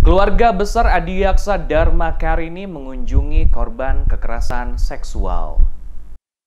Keluarga besar Adiaksa Dharma Karini mengunjungi korban kekerasan seksual.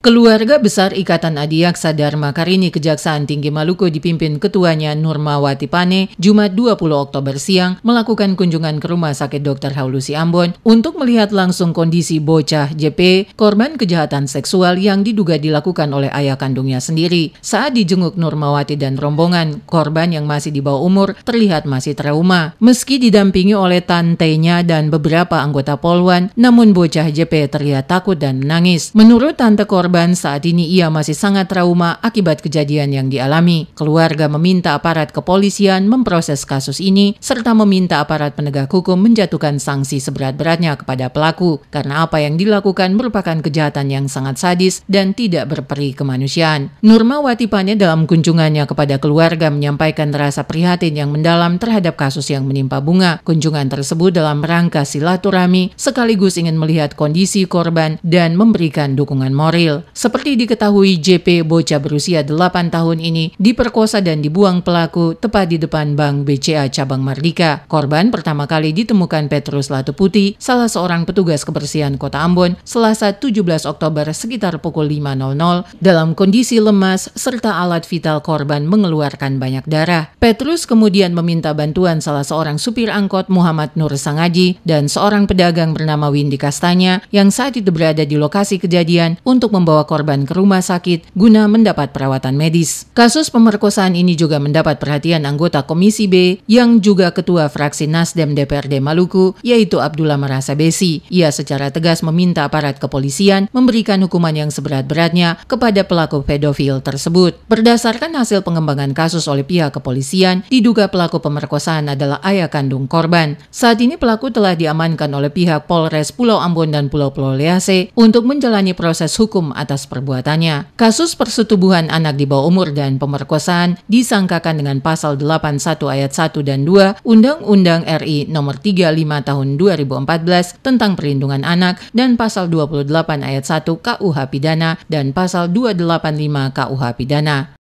Keluarga besar Ikatan Adiaksa Dharma Karini Kejaksaan Tinggi Maluku dipimpin ketuanya Nurmawati Pane Jumat 20 Oktober siang melakukan kunjungan ke Rumah Sakit Dr. Haulusi Ambon untuk melihat langsung kondisi bocah JP korban kejahatan seksual yang diduga dilakukan oleh ayah kandungnya sendiri. Saat dijenguk Nurmawati dan rombongan, korban yang masih di bawah umur terlihat masih trauma. Meski didampingi oleh tantenya dan beberapa anggota Polwan, namun bocah JP terlihat takut dan menangis. Menurut tante korban korban saat ini ia masih sangat trauma akibat kejadian yang dialami. Keluarga meminta aparat kepolisian memproses kasus ini serta meminta aparat penegak hukum menjatuhkan sanksi seberat-beratnya kepada pelaku karena apa yang dilakukan merupakan kejahatan yang sangat sadis dan tidak berperi kemanusiaan. Nurmawati Pane dalam kunjungannya kepada keluarga menyampaikan rasa prihatin yang mendalam terhadap kasus yang menimpa Bunga. Kunjungan tersebut dalam rangka silaturahmi sekaligus ingin melihat kondisi korban dan memberikan dukungan moral. Seperti diketahui JP bocah berusia 8 tahun ini diperkosa dan dibuang pelaku tepat di depan Bank BCA Cabang Mardika. Korban pertama kali ditemukan Petrus Latuputi, salah seorang petugas kebersihan Kota Ambon, Selasa 17 Oktober sekitar pukul 5.00 dalam kondisi lemas serta alat vital korban mengeluarkan banyak darah. Petrus kemudian meminta bantuan salah seorang supir angkot Muhammad Nur Sangaji dan seorang pedagang bernama Windy Kastanya yang saat itu berada di lokasi kejadian untuk mem membawa korban ke rumah sakit guna mendapat perawatan medis. Kasus pemerkosaan ini juga mendapat perhatian anggota Komisi B yang juga ketua fraksi Nasdem DPRD Maluku yaitu Abdullah Merasa Besi. Ia secara tegas meminta aparat kepolisian memberikan hukuman yang seberat-beratnya kepada pelaku pedofil tersebut. Berdasarkan hasil pengembangan kasus oleh pihak kepolisian, diduga pelaku pemerkosaan adalah ayah kandung korban. Saat ini pelaku telah diamankan oleh pihak Polres Pulau Ambon dan Pulau Pulau Lease untuk menjalani proses hukum atas perbuatannya. Kasus persetubuhan anak di bawah umur dan pemerkosaan disangkakan dengan pasal 81 ayat 1 dan 2 Undang-Undang RI Nomor 35 Tahun 2014 tentang Perlindungan Anak dan pasal 28 ayat 1 KUH pidana dan pasal 285 KUH pidana.